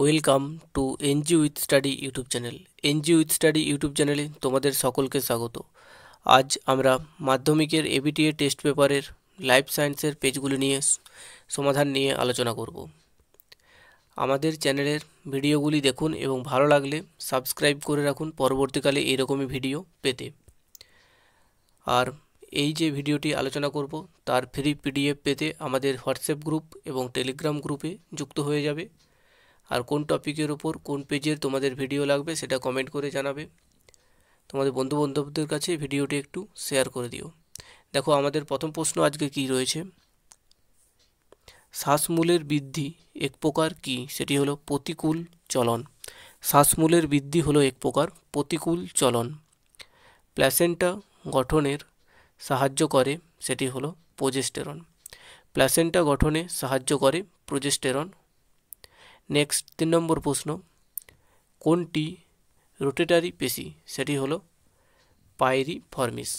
welcome to NG with study YouTube channel NG with study YouTube চ্যানেলে তোমাদের সকলকে স্বাগত আজ আমরা মাধ্যমিকের এবিটিএ টেস্ট পেপারের লাইফ সায়েন্সের পেজগুলি নিয়ে সমাধান নিয়ে আলোচনা করব আমাদের চ্যানেলের ভিডিওগুলি দেখুন এবং ভালো লাগলে সাবস্ক্রাইব করে রাখুন পরবর্তীকালে এইরকমই ভিডিও পেতে আর এই যে ভিডিওটি আলোচনা করব তার ফ্রি পিডিএফ পেতে আমাদের হোয়াটসঅ্যাপ গ্রুপ এবং টেলিগ্রাম গ্রুপে যুক্ত হয়ে যাবে আর কোন টপিকের ওপর কোন পেজের তোমাদের ভিডিও লাগবে সেটা কমেন্ট করে জানাবে তোমাদের বন্ধু বান্ধবদের কাছে ভিডিওটি একটু শেয়ার করে দিও দেখো আমাদের প্রথম প্রশ্ন আজকে কি রয়েছে শ্বাসমূলের বৃদ্ধি এক প্রকার কি সেটি হলো প্রতিকূল চলন শ্বাসমূলের বৃদ্ধি হলো এক প্রকার প্রতিকূল চলন প্ল্যাসেন্টা গঠনের সাহায্য করে সেটি হলো প্রোজেস্টেরন প্ল্যাসেন্টা গঠনে সাহায্য করে প্রোজেস্টেরন নেক্সট তিন নম্বর প্রশ্ন কোনটি রোটেটারি পেশি সেটি হলো পায়রি ফর্মিস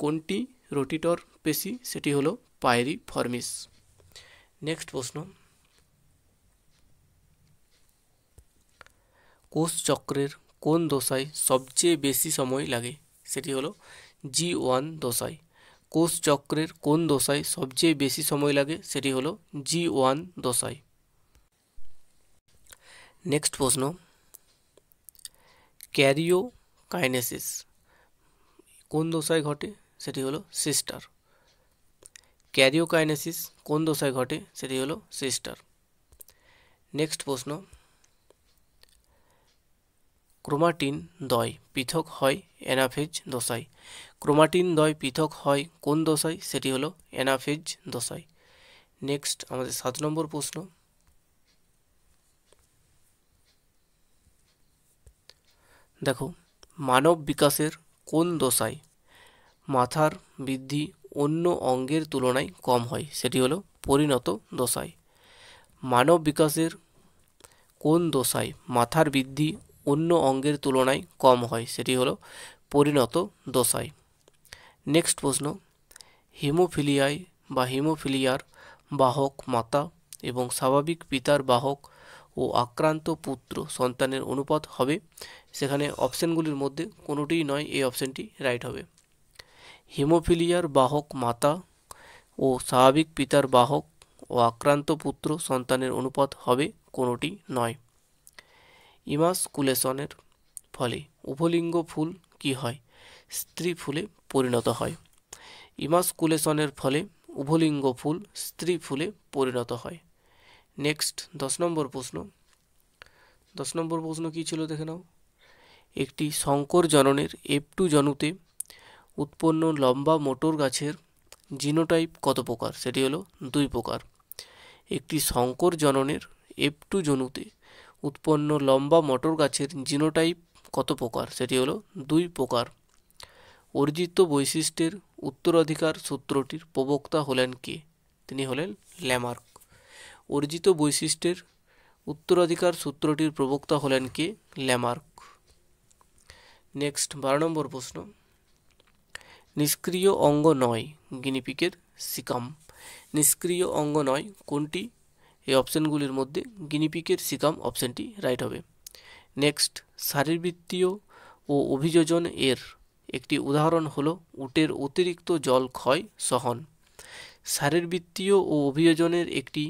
কোনটি রোটিটর পেশি সেটি হলো পায়রি ফর্মিস নেক্সট প্রশ্ন কোষ চক্রের কোন দশায় সবচেয়ে বেশি সময় লাগে সেটি হলো জি ওয়ান দশায় কোষ চক্রের কোন দশায় সবচেয়ে বেশি সময় লাগে সেটি হলো জি ওয়ান দশায় নেক্সট প্রশ্ন ক্যারিও কাইনেসিস কোন দশায় ঘটে সেটি হলো সিস্টার ক্যারিও কাইনেসিস কোন দশায় ঘটে সেটি হলো সিস্টার নেক্সট প্রশ্ন ক্রোমাটিন দয় পৃথক হয় অ্যানাফেজ দশায় ক্রোমাটিন দয় পৃথক হয় কোন দশায় সেটি হলো অ্যানাফেজ দশায় নেক্সট আমাদের সাত নম্বর প্রশ্ন দেখো মানব বিকাশের কোন দশায় মাথার বৃদ্ধি অন্য অঙ্গের তুলনায় কম হয় সেটি হলো পরিণত দশায় মানব বিকাশের কোন দশায় মাথার বৃদ্ধি অন্য অঙ্গের তুলনায় কম হয় সেটি হলো পরিণত দশায় নেক্সট প্রশ্ন হিমোফিলিয়ায় বা হিমোফিলিয়ার বাহক মাতা এবং স্বাভাবিক পিতার বাহক ও আক্রান্ত পুত্র সন্তানের অনুপাত হবে সেখানে অপশানগুলির মধ্যে কোনোটিই নয় এই অপশানটি রাইট হবে হিমোফিলিয়ার বাহক মাতা ও স্বাভাবিক পিতার বাহক ও আক্রান্ত পুত্র সন্তানের অনুপাত হবে কোনোটি নয় ইমাসকুলেশনের ফলে উভলিঙ্গ ফুল কি হয় স্ত্রী ফুলে পরিণত হয় ইমাসকুলেশনের ফলে উভলিঙ্গ ফুল স্ত্রী ফুলে পরিণত হয় নেক্সট দশ নম্বর প্রশ্ন দশ নম্বর প্রশ্ন কী ছিল দেখে নাও একটি শঙ্কর জননের এফ টু জনুতে উৎপন্ন লম্বা মোটর গাছের জিনোটাইপ কত প্রকার সেটি হলো দুই প্রকার একটি শঙ্কর জননের এফ টু জনুতে উৎপন্ন লম্বা মটর গাছের জিনোটাইপ কত প্রকার সেটি হলো দুই প্রকার অর্জিত বৈশিষ্ট্যের উত্তরাধিকার সূত্রটির প্রবক্তা হলেন কে তিনি হলেন ল্যামার্ক অর্জিত বৈশিষ্ট্যের উত্তরাধিকার সূত্রটির প্রবক্তা হলেন কে ল্যামার্ক নেক্সট বারো নম্বর প্রশ্ন নিষ্ক্রিয় অঙ্গ নয় গিনিপিকের সিকাম নিষ্ক্রিয় অঙ্গ নয় কোনটি এই অপশানগুলির মধ্যে গিনিপিকের সিকাম অপশানটি রাইট হবে নেক্সট শারীরবৃত্তীয় ও অভিযোজন এর একটি উদাহরণ হলো উটের অতিরিক্ত জল ক্ষয় সহন শারীরবৃত্তীয় ও অভিযোজনের একটি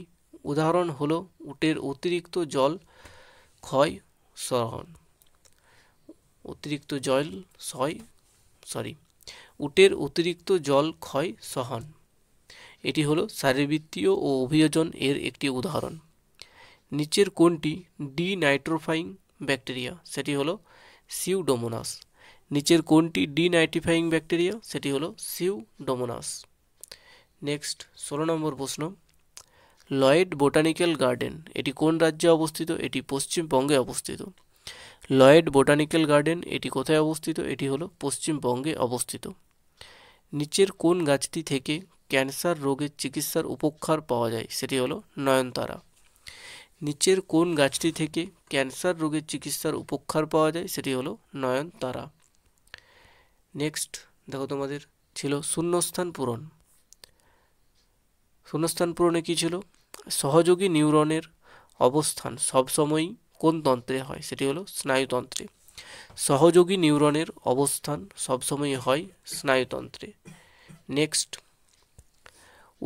উদাহরণ হল উটের অতিরিক্ত জল ক্ষয় সরহন অতিরিক্ত জল সয় সরি উটের অতিরিক্ত জল ক্ষয় সহন এটি হলো শারীরবৃত্তীয় ও অভিযোজন এর একটি উদাহরণ নিচের কোনটি ডি নাইট্রোফাইং ব্যাকটেরিয়া সেটি হলো সিউডোমোনাস নিচের কোনটি ডি নাইট্রিফাইং ব্যাকটেরিয়া সেটি হলো সিউডোমোনাস নেক্সট ষোলো নম্বর প্রশ্ন লয়েড বোটানিক্যাল গার্ডেন এটি কোন রাজ্যে অবস্থিত এটি পশ্চিমবঙ্গে অবস্থিত লয়েড বোটানিক্যাল গার্ডেন এটি কোথায় অবস্থিত এটি হলো পশ্চিমবঙ্গে অবস্থিত নিচের কোন গাছটি থেকে ক্যান্সার রোগের চিকিৎসার উপকার পাওয়া যায় সেটি হলো নয়নতারা নিচের কোন গাছটি থেকে ক্যান্সার রোগের চিকিৎসার উপকার পাওয়া যায় সেটি হলো নয়নতারা নেক্সট দেখো তোমাদের ছিল শূন্যস্থান পূরণ শূন্যস্থান পূরণে কী ছিল সহযোগী নিউরনের অবস্থান সবসময়ই কোন তন্ত্রে হয় সেটি হলো স্নায়ুতন্ত্রে সহযোগী নিউরনের অবস্থান সবসময়ই হয় স্নায়ুতন্ত্রে নেক্সট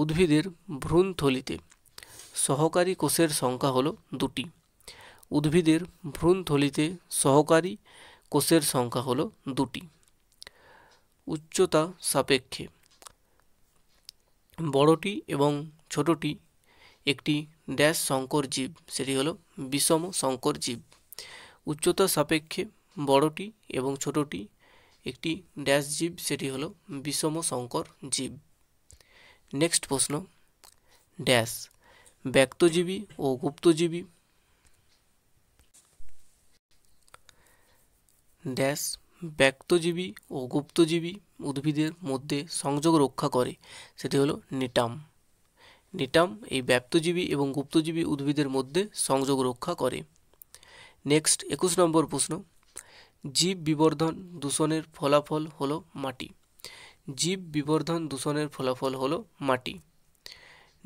উদ্ভিদের ভ্রূণথলিতে সহকারী কোষের সংখ্যা হলো দুটি উদ্ভিদের ভ্রূণথলিতে সহকারী কোষের সংখ্যা হলো দুটি উচ্চতা সাপেক্ষে বড়টি এবং ছোটটি একটি ড্যাশ শঙ্কর জীব সেটি হলো বিষম শঙ্কর জীব উচ্চতা সাপেক্ষে বড়টি এবং ছোটটি একটি ড্যাশ জীব সেটি হলো বিষম শঙ্কর জীব নেক্সট প্রশ্ন ড্যাশ ব্যক্তজীবী ও গুপ্তজীবী ড্যাশ ব্যক্তজীবী ও গুপ্তজীবী উদ্ভিদের মধ্যে সংযোগ রক্ষা করে সেটি হলো নিটাম নিটাম এই ব্যপ্তজীবী এবং গুপ্তজীবী উদ্ভিদের মধ্যে সংযোগ রক্ষা করে নেক্সট একুশ নম্বর প্রশ্ন জীব বিবর্ধন দূষণের ফলাফল হলো মাটি জীব বিবর্ধন দূষণের ফলাফল হলো মাটি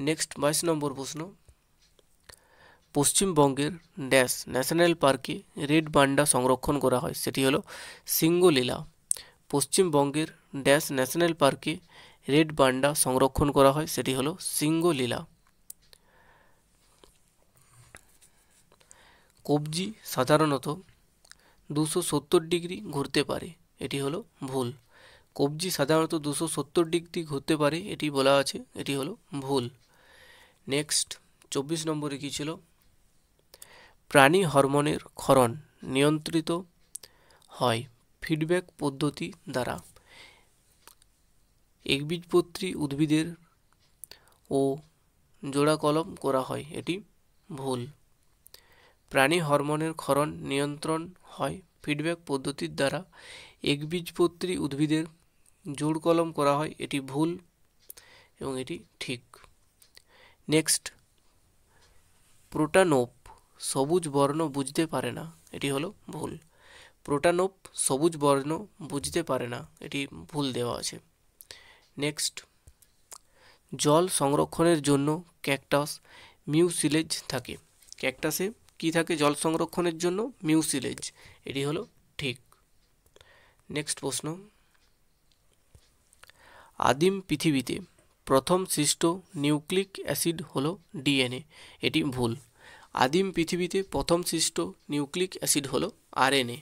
নেক্সট বাইশ নম্বর প্রশ্ন পশ্চিমবঙ্গের ড্যাশ ন্যাশনাল পার্কে রেড বান্ডা সংরক্ষণ করা হয় সেটি হলো সিঙ্গলীলা পশ্চিমবঙ্গের ড্যাশ ন্যাশনাল পার্কে রেড বান্ডা সংরক্ষণ করা হয় সেটি হলো সিঙ্গলীলা কবজি সাধারণত দুশো সত্তর ডিগ্রি ঘুরতে পারে এটি হলো ভুল কবজি সাধারণত দুশো সত্তর ডিগ্রি ঘুরতে পারে এটি বলা আছে এটি হলো ভুল নেক্সট চব্বিশ নম্বরে কী ছিল প্রাণী হরমোনের ক্ষরণ নিয়ন্ত্রিত হয় ফিডব্যাক পদ্ধতি দ্বারা একবীজপত্রী উদ্ভিদের ও জোড়া কলম করা হয় এটি ভুল প্রাণী হরমোনের ক্ষরণ নিয়ন্ত্রণ হয় ফিডব্যাক পদ্ধতির দ্বারা একবীজপত্রী উদ্ভিদের জোড় কলম করা হয় এটি ভুল এবং এটি ঠিক নেক্সট প্রোটানোপ সবুজ বর্ণ বুঝতে পারে না এটি হলো ভুল প্রোটানোপ সবুজ বর্ণ বুঝতে পারে না এটি ভুল দেওয়া আছে নেক্সট জল সংরক্ষণের জন্য ক্যাকটাস মিউসিলেজ থাকে ক্যাকটাসে কি থাকে জল সংরক্ষণের জন্য মিউসিলেজ এটি হলো ঠিক নেক্সট প্রশ্ন আদিম পৃথিবীতে প্রথম সৃষ্ট নিউক্লিক অ্যাসিড হলো ডিএনএ এটি ভুল আদিম পৃথিবীতে প্রথম সৃষ্ট নিউক্লিক অ্যাসিড হলো আরএনএ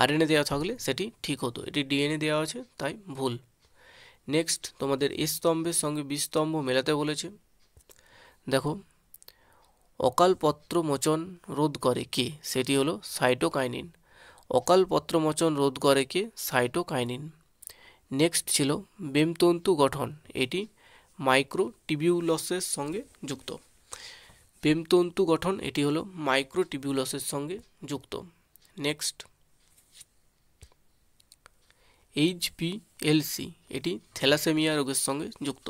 আরএনএ দেওয়া থাকলে সেটি ঠিক হতো এটি ডিএনএ দেওয়া আছে তাই ভুল নেক্সট তোমাদের স্তম্ভের সঙ্গে বিস্তম্ভ মেলাতে বলেছে দেখো অকালপত্র মোচন রোধ করে কে সেটি হলো সাইটোকাইনিন অকালপত্র মোচন রোধ করে কে সাইটোকাইনিন নেক্সট ছিল বেমতন্তু গঠন এটি মাইক্রো টিবিউলসের সঙ্গে যুক্ত বেমতন্তু গঠন এটি হলো মাইক্রো টিবিউলসের সঙ্গে যুক্ত নেক্সট এইচপিএলসি এটি থ্যালাসেমিয়া রোগের সঙ্গে যুক্ত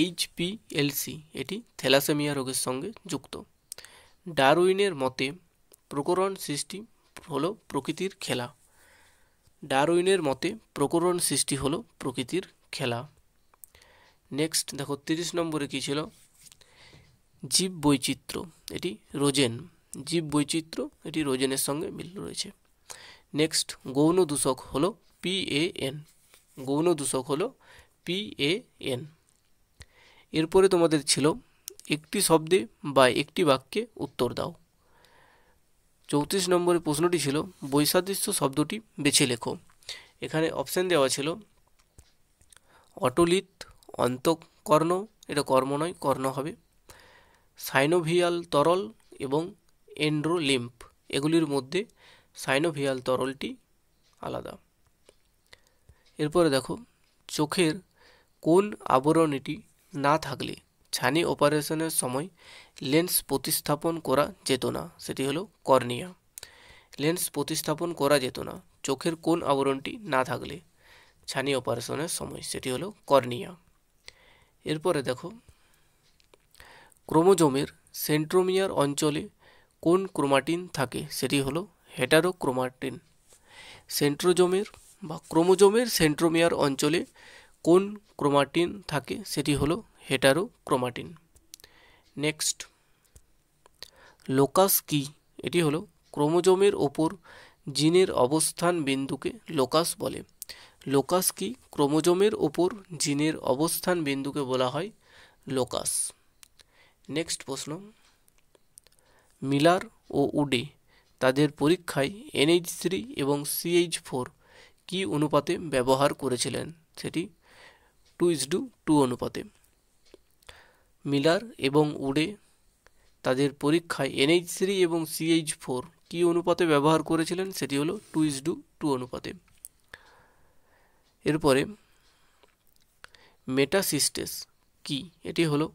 এইচপিএলসি এটি থ্যালাসেমিয়া রোগের সঙ্গে যুক্ত ডারউইনের মতে প্রকরণ সৃষ্টি হলো প্রকৃতির খেলা ডারউইনের মতে প্রকরণ সৃষ্টি হলো প্রকৃতির খেলা নেক্সট দেখো তিরিশ নম্বরে কী ছিল জীব বৈচিত্র্য এটি রোজেন জীব বৈচিত্র্য এটি রোজেনের সঙ্গে মিল রয়েছে নেক্সট গৌণ দূষক হলো পি এ এন গৌণ দূষক হলো পিএএন এরপরে তোমাদের ছিল একটি শব্দে বা একটি বাক্যে উত্তর দাও চৌত্রিশ নম্বরের প্রশ্নটি ছিল বৈসাদৃশ্য শব্দটি বেছে লেখো এখানে অপশান দেওয়া ছিল অটলিত অন্তকর্ণ এটা কর্ম নয় কর্ণ হবে সাইনোভিয়াল তরল এবং এন্ড্রোলিম্প এগুলির মধ্যে সাইনোভিয়াল তরলটি আলাদা এরপরে দেখো চোখের কোন আবরণীটি না থাকলে ছানি অপারেশনের সময় লেন্স প্রতিস্থাপন করা যেত না সেটি হলো কর্নিয়া লেন্স প্রতিস্থাপন করা যেত না চোখের কোন আবরণটি না থাকলে ছানি অপারেশনের সময় সেটি হলো কর্নিয়া এরপরে দেখো ক্রোমোজোমের সেন্ট্রোমিয়ার অঞ্চলে কোন ক্রোমাটিন থাকে সেটি হলো হেটারোক্রোমাটিন সেন্ট্রোজোমের বা ক্রোমোজোমের সেন্ট্রোমিয়ার অঞ্চলে কোন ক্রোমাটিন থাকে সেটি হলো হেটারো ক্রোমাটিন নেক্সট লোকাস কি এটি হলো ক্রোমোজোমের ওপর জিনের অবস্থান বিন্দুকে লোকাস বলে লোকাস কি ক্রোমোজোমের ওপর জিনের অবস্থান বিন্দুকে বলা হয় লোকাস নেক্সট প্রশ্ন মিলার ও উডে তাদের পরীক্ষায় এনএইচ থ্রি এবং সিএইচ ফোর কি অনুপাতে ব্যবহার করেছিলেন সেটি টু ইজ ডু টু অনুপাতে মিলার এবং উডে তাদের পরীক্ষায় এনএইচ থ্রি এবং সিএইচ ফোর কী অনুপাতে ব্যবহার করেছিলেন সেটি হলো টু ইজ ডু টু অনুপাতে এরপরে মেটাসিস্টেস কি এটি হলো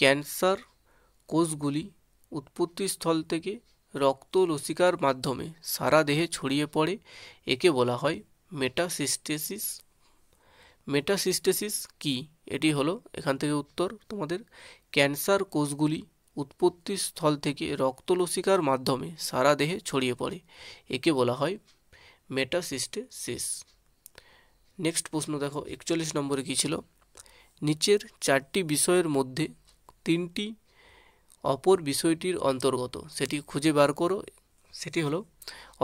ক্যান্সার কোষগুলি উৎপত্তিস্থল থেকে রক্ত লসিকার মাধ্যমে সারা দেহে ছড়িয়ে পড়ে একে বলা হয় মেটাসিস্টেসিস মেটাসিস্টেসিস কি এটি হলো এখান থেকে উত্তর তোমাদের ক্যান্সার কোষগুলি স্থল থেকে রক্তলসিকার মাধ্যমে সারা দেহে ছড়িয়ে পড়ে একে বলা হয় মেটাসিস্টেসিস নেক্সট প্রশ্ন দেখো একচল্লিশ নম্বরে কী ছিল নিচের চারটি বিষয়ের মধ্যে তিনটি অপর বিষয়টির অন্তর্গত সেটি খুঁজে বার করো সেটি হলো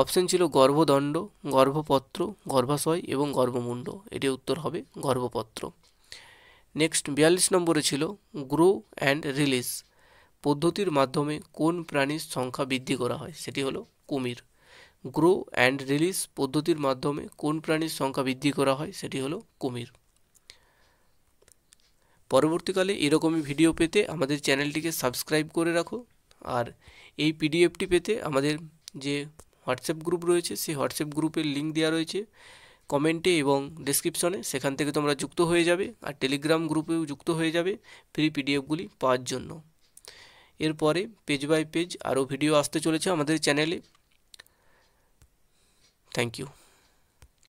অপশন ছিল গর্ভদণ্ড গর্ভপত্র গর্ভাশয় এবং গর্ভমুণ্ড এটি উত্তর হবে গর্ভপত্র নেক্সট বিয়াল্লিশ নম্বরে ছিল গ্রো অ্যান্ড রিলিজ পদ্ধতির মাধ্যমে কোন প্রাণীর সংখ্যা বৃদ্ধি করা হয় সেটি হলো কুমির গ্রো অ্যান্ড রিলিজ পদ্ধতির মাধ্যমে কোন প্রাণীর সংখ্যা বৃদ্ধি করা হয় সেটি হলো কুমির পরবর্তীকালে এরকমই ভিডিও পেতে আমাদের চ্যানেলটিকে সাবস্ক্রাইব করে রাখো আর এই পিডিএফটি পেতে আমাদের যে হোয়াটসঅ্যাপ গ্রুপ রয়েছে সেই হোয়াটসঅ্যাপ গ্রুপের লিঙ্ক দেওয়া রয়েছে কমেন্টে এবং ডেসক্রিপশনে সেখান থেকে তোমরা যুক্ত হয়ে যাবে আর টেলিগ্রাম গ্রুপেও যুক্ত হয়ে যাবে ফ্রি পিডিএফগুলি পাওয়ার জন্য এরপরে পেজ বাই পেজ আরও ভিডিও আসতে চলেছে আমাদের চ্যানেলে থ্যাংক ইউ